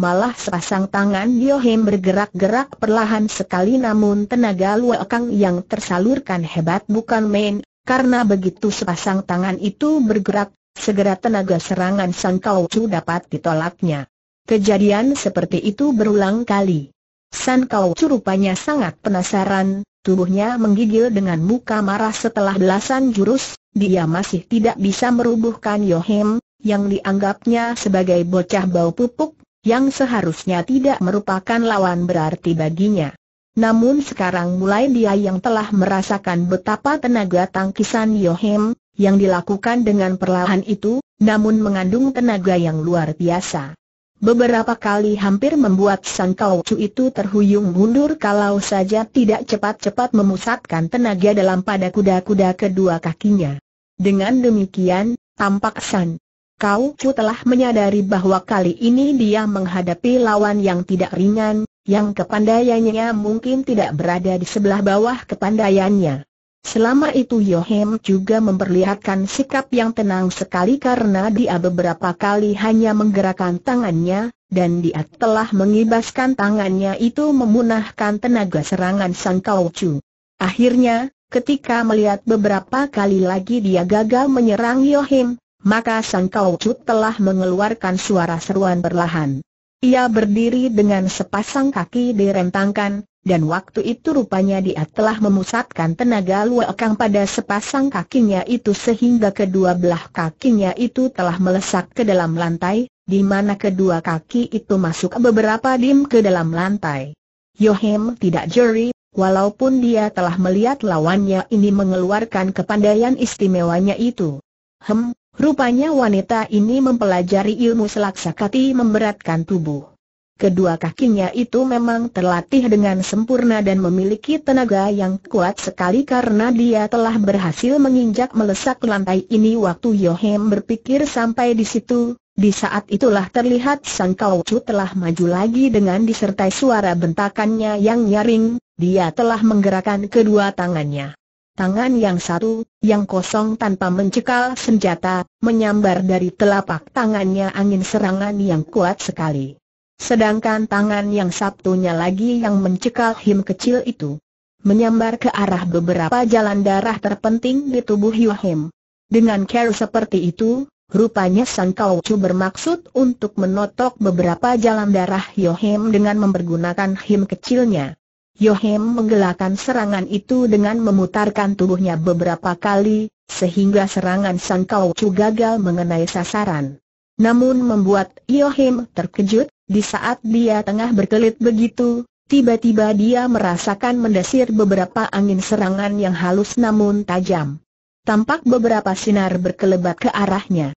malah sepasang tangan Yohem bergerak-gerak perlahan sekali namun tenaga luakang yang tersalurkan hebat bukan main, karena begitu sepasang tangan itu bergerak, segera tenaga serangan Sang Kau dapat ditolaknya. Kejadian seperti itu berulang kali. San Kau rupanya sangat penasaran, tubuhnya menggigil dengan muka marah setelah belasan jurus, dia masih tidak bisa merubuhkan Yohem, yang dianggapnya sebagai bocah bau pupuk, yang seharusnya tidak merupakan lawan berarti baginya. Namun sekarang mulai dia yang telah merasakan betapa tenaga tangkisan Yohim, yang dilakukan dengan perlahan itu, namun mengandung tenaga yang luar biasa. Beberapa kali hampir membuat sang Kau itu terhuyung mundur kalau saja tidak cepat-cepat memusatkan tenaga dalam pada kuda-kuda kedua kakinya. Dengan demikian, tampak San Kau Chu telah menyadari bahwa kali ini dia menghadapi lawan yang tidak ringan, yang kepandaiannya mungkin tidak berada di sebelah bawah kepandaiannya. Selama itu Yohem juga memperlihatkan sikap yang tenang sekali karena dia beberapa kali hanya menggerakkan tangannya, dan dia telah mengibaskan tangannya itu memunahkan tenaga serangan Sang Kau Chu. Akhirnya, ketika melihat beberapa kali lagi dia gagal menyerang Yohem, maka Sang Kaucut telah mengeluarkan suara seruan perlahan. Ia berdiri dengan sepasang kaki direntangkan, dan waktu itu rupanya dia telah memusatkan tenaga luakang pada sepasang kakinya itu sehingga kedua belah kakinya itu telah melesak ke dalam lantai, di mana kedua kaki itu masuk beberapa dim ke dalam lantai. Yohem tidak jeri, walaupun dia telah melihat lawannya ini mengeluarkan kepandaian istimewanya itu. Hem, Rupanya wanita ini mempelajari ilmu selak sakati memberatkan tubuh. Kedua kakinya itu memang terlatih dengan sempurna dan memiliki tenaga yang kuat sekali karena dia telah berhasil menginjak melesak lantai ini waktu Yohem berpikir sampai di situ. Di saat itulah terlihat Sang Kaucu telah maju lagi dengan disertai suara bentakannya yang nyaring, dia telah menggerakkan kedua tangannya tangan yang satu, yang kosong tanpa mencekal senjata, menyambar dari telapak tangannya angin serangan yang kuat sekali. Sedangkan tangan yang satunya lagi yang mencekal him kecil itu, menyambar ke arah beberapa jalan darah terpenting di tubuh Yohim. Dengan care seperti itu, Rupanya Sang Kau Chu bermaksud untuk menotok beberapa jalan darah Yohim dengan mempergunakan him kecilnya. Yohem menggelakan serangan itu dengan memutarkan tubuhnya beberapa kali, sehingga serangan sang Kau gagal mengenai sasaran. Namun membuat Yohem terkejut, di saat dia tengah berkelit begitu, tiba-tiba dia merasakan mendesir beberapa angin serangan yang halus namun tajam. Tampak beberapa sinar berkelebat ke arahnya.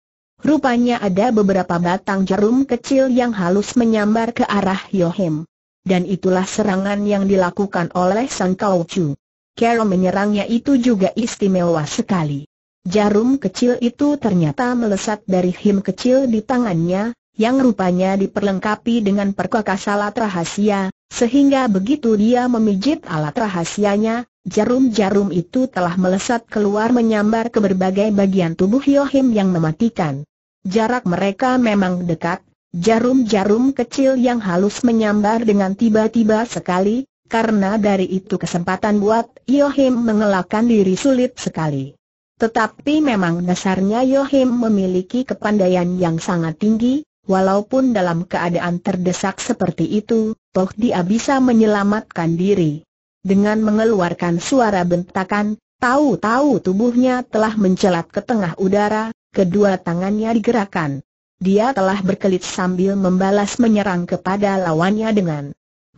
Rupanya ada beberapa batang jarum kecil yang halus menyambar ke arah Yohem dan itulah serangan yang dilakukan oleh Sang Kau Chu. Carol menyerangnya itu juga istimewa sekali. Jarum kecil itu ternyata melesat dari him kecil di tangannya, yang rupanya diperlengkapi dengan perkakas alat rahasia, sehingga begitu dia memijit alat rahasianya, jarum-jarum itu telah melesat keluar menyambar ke berbagai bagian tubuh Yohim yang mematikan. Jarak mereka memang dekat, Jarum-jarum kecil yang halus menyambar dengan tiba-tiba sekali, karena dari itu kesempatan buat Yohim mengelakkan diri sulit sekali. Tetapi memang dasarnya Yohim memiliki kepandaian yang sangat tinggi, walaupun dalam keadaan terdesak seperti itu, toh dia bisa menyelamatkan diri. Dengan mengeluarkan suara bentakan, tahu-tahu tubuhnya telah mencelat ke tengah udara, kedua tangannya digerakkan dia telah berkelit sambil membalas menyerang kepada lawannya dengan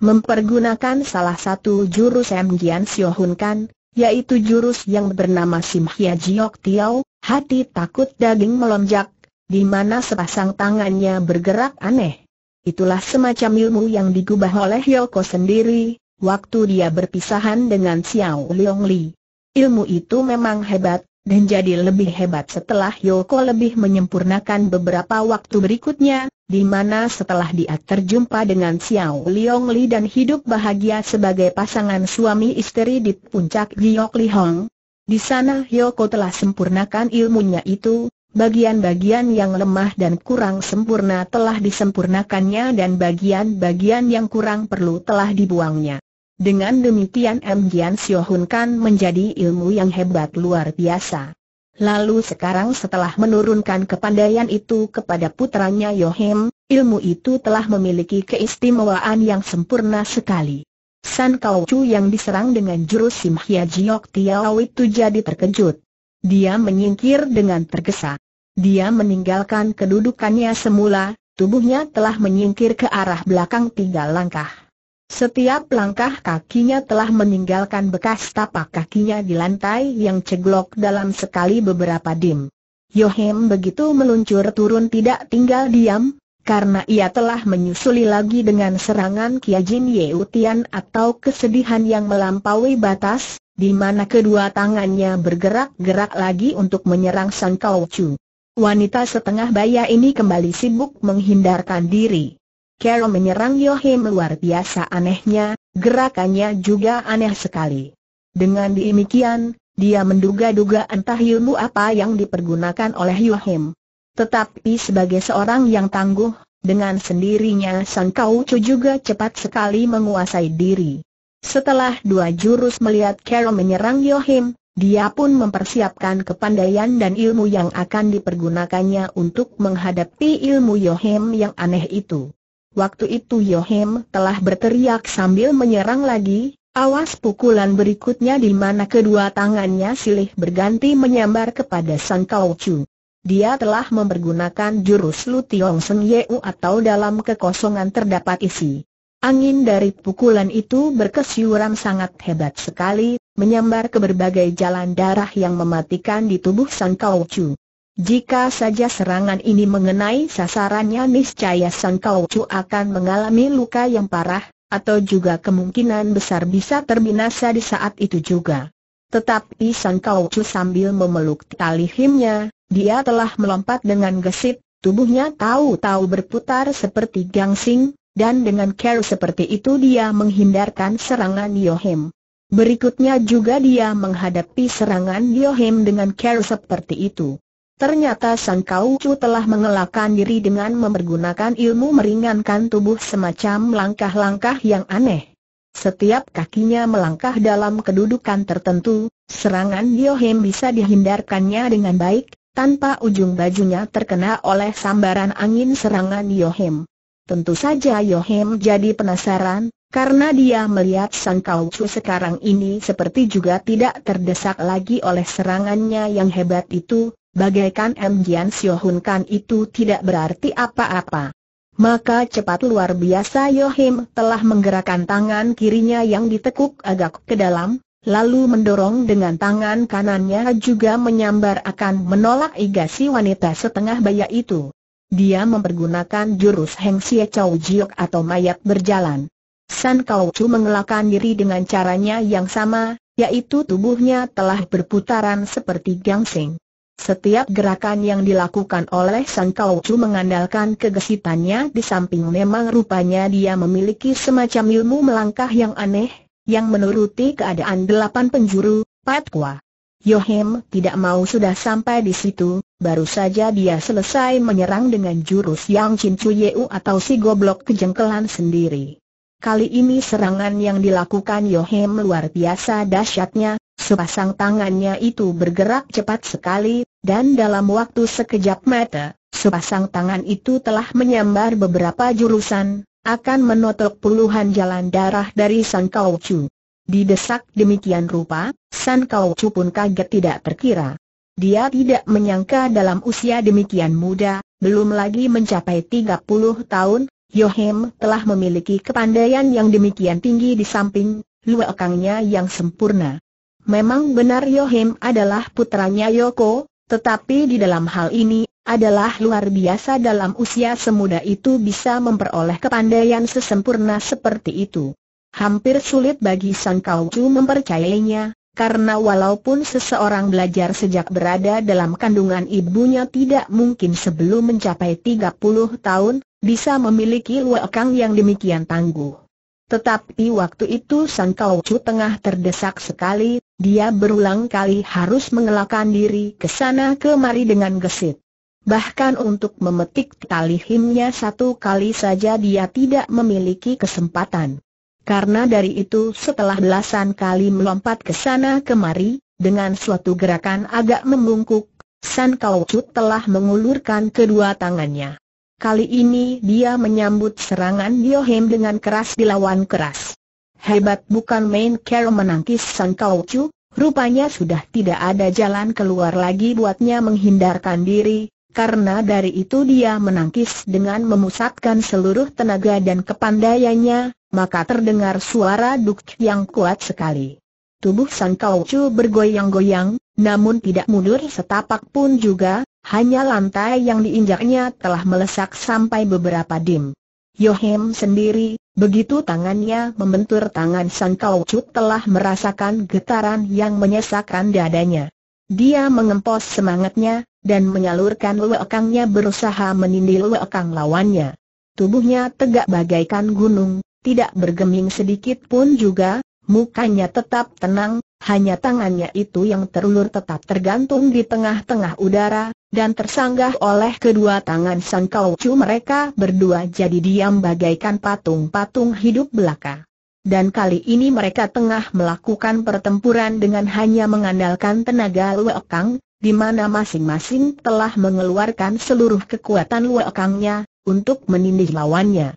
mempergunakan salah satu jurus M. Gian Sio Hun Kan, yaitu jurus yang bernama Sim Hia Jiok Tiao, hati takut daging melonjak, di mana sepasang tangannya bergerak aneh. Itulah semacam ilmu yang digubah oleh Yoko sendiri, waktu dia berpisahan dengan Xiao Leong Li. Ilmu itu memang hebat, dan jadi lebih hebat setelah Yoko lebih menyempurnakan beberapa waktu berikutnya, di mana setelah dia terjumpa dengan Xiao Liong Li dan hidup bahagia sebagai pasangan suami istri di puncak Giok Li Hong. Di sana Yoko telah sempurnakan ilmunya itu, bagian-bagian yang lemah dan kurang sempurna telah disempurnakannya dan bagian-bagian yang kurang perlu telah dibuangnya. Dengan demikian M. Jian Siohun kan menjadi ilmu yang hebat luar biasa. Lalu sekarang setelah menurunkan kepandaian itu kepada putranya Yohim, ilmu itu telah memiliki keistimewaan yang sempurna sekali. San Kau Chu yang diserang dengan jurus Sim Hia Jiok Tiao itu jadi terkejut. Dia menyingkir dengan tergesa. Dia meninggalkan kedudukannya semula, tubuhnya telah menyingkir ke arah belakang tiga langkah. Setiap langkah kakinya telah meninggalkan bekas tapak kakinya di lantai yang ceglok dalam sekali beberapa dim. Yohem begitu meluncur turun tidak tinggal diam, karena ia telah menyusuli lagi dengan serangan Kiajin Utian atau kesedihan yang melampaui batas, di mana kedua tangannya bergerak-gerak lagi untuk menyerang Sang Kau Chu. Wanita setengah baya ini kembali sibuk menghindarkan diri. Carol menyerang Yohim luar biasa anehnya, gerakannya juga aneh sekali. Dengan demikian, dia menduga-duga entah ilmu apa yang dipergunakan oleh Yohim. Tetapi sebagai seorang yang tangguh, dengan sendirinya Sang Kaucu juga cepat sekali menguasai diri. Setelah dua jurus melihat Carol menyerang Yohim, dia pun mempersiapkan kepandaian dan ilmu yang akan dipergunakannya untuk menghadapi ilmu Yohim yang aneh itu. Waktu itu Yohim telah berteriak sambil menyerang lagi, awas pukulan berikutnya di mana kedua tangannya silih berganti menyambar kepada Sang Kau Chu. Dia telah mempergunakan jurus Lu Tiong Seng Yeu atau dalam kekosongan terdapat isi. Angin dari pukulan itu berkesiuran sangat hebat sekali, menyambar ke berbagai jalan darah yang mematikan di tubuh Sang Kau Chu. Jika saja serangan ini mengenai sasarannya niscaya Sang Kaucu akan mengalami luka yang parah, atau juga kemungkinan besar bisa terbinasa di saat itu juga. Tetapi Sang Kaucu sambil memeluk tali himnya, dia telah melompat dengan gesit, tubuhnya tahu-tahu berputar seperti gangsing, dan dengan care seperti itu dia menghindarkan serangan Yohim. Berikutnya juga dia menghadapi serangan Yohim dengan care seperti itu. Ternyata Sang Kaucu telah mengelakkan diri dengan mempergunakan ilmu meringankan tubuh semacam langkah-langkah yang aneh. Setiap kakinya melangkah dalam kedudukan tertentu, serangan Yohem bisa dihindarkannya dengan baik, tanpa ujung bajunya terkena oleh sambaran angin serangan Yohem. Tentu saja Yohem jadi penasaran, karena dia melihat Sang Kaucu sekarang ini seperti juga tidak terdesak lagi oleh serangannya yang hebat itu, bagaikan M. Jian Siohun Kan itu tidak berarti apa-apa. Maka cepat luar biasa Yohim telah menggerakkan tangan kirinya yang ditekuk agak ke dalam, lalu mendorong dengan tangan kanannya juga menyambar akan menolak igasi wanita setengah baya itu. Dia mempergunakan jurus Heng Xie Chow Jiok atau mayat berjalan. San Kau Chu mengelakkan diri dengan caranya yang sama, yaitu tubuhnya telah berputaran seperti gangsing. Setiap gerakan yang dilakukan oleh Sang Kau mengandalkan kegesitannya di samping memang rupanya dia memiliki semacam ilmu melangkah yang aneh, yang menuruti keadaan delapan penjuru, Pat Kwa. Yohem tidak mau sudah sampai di situ, baru saja dia selesai menyerang dengan jurus yang Chin Chu Yeu atau si goblok kejengkelan sendiri. Kali ini serangan yang dilakukan Yohem luar biasa dahsyatnya, Sepasang tangannya itu bergerak cepat sekali, dan dalam waktu sekejap mata, sepasang tangan itu telah menyambar beberapa jurusan, akan menotok puluhan jalan darah dari San Kau Chu. Didesak demikian rupa, San Kau Chu pun kaget tidak terkira. Dia tidak menyangka dalam usia demikian muda, belum lagi mencapai 30 tahun, Yohem telah memiliki kepandaian yang demikian tinggi di samping luakangnya yang sempurna. Memang benar Yohim adalah putranya Yoko, tetapi di dalam hal ini, adalah luar biasa dalam usia semuda itu bisa memperoleh kepandaian sesempurna seperti itu. Hampir sulit bagi Sang Kauju mempercayainya, karena walaupun seseorang belajar sejak berada dalam kandungan ibunya tidak mungkin sebelum mencapai 30 tahun, bisa memiliki luakang yang demikian tangguh. Tetapi waktu itu Sang Kauju tengah terdesak sekali, dia berulang kali harus mengelakkan diri ke sana kemari dengan gesit. Bahkan untuk memetik tali himnya satu kali saja dia tidak memiliki kesempatan. Karena dari itu setelah belasan kali melompat ke sana kemari, dengan suatu gerakan agak membungkuk, San Kaucut telah mengulurkan kedua tangannya. Kali ini dia menyambut serangan Diohem dengan keras dilawan keras. Hebat bukan main Carol menangkis Sang Kau Chu, rupanya sudah tidak ada jalan keluar lagi buatnya menghindarkan diri, karena dari itu dia menangkis dengan memusatkan seluruh tenaga dan kepandaiannya, maka terdengar suara duk yang kuat sekali. Tubuh Sang Kau Chu bergoyang-goyang, namun tidak mundur setapak pun juga, hanya lantai yang diinjaknya telah melesak sampai beberapa dim. Yohem sendiri, Begitu tangannya membentur tangan Sang Kau telah merasakan getaran yang menyesakkan dadanya. Dia mengempos semangatnya, dan menyalurkan luekangnya berusaha menindih luekang lawannya. Tubuhnya tegak bagaikan gunung, tidak bergeming sedikit pun juga, mukanya tetap tenang, hanya tangannya itu yang terulur tetap tergantung di tengah-tengah udara, dan tersanggah oleh kedua tangan Sang Kaucu mereka berdua jadi diam bagaikan patung-patung hidup belaka. Dan kali ini mereka tengah melakukan pertempuran dengan hanya mengandalkan tenaga Luekang, di mana masing-masing telah mengeluarkan seluruh kekuatan Luekangnya, untuk menindih lawannya.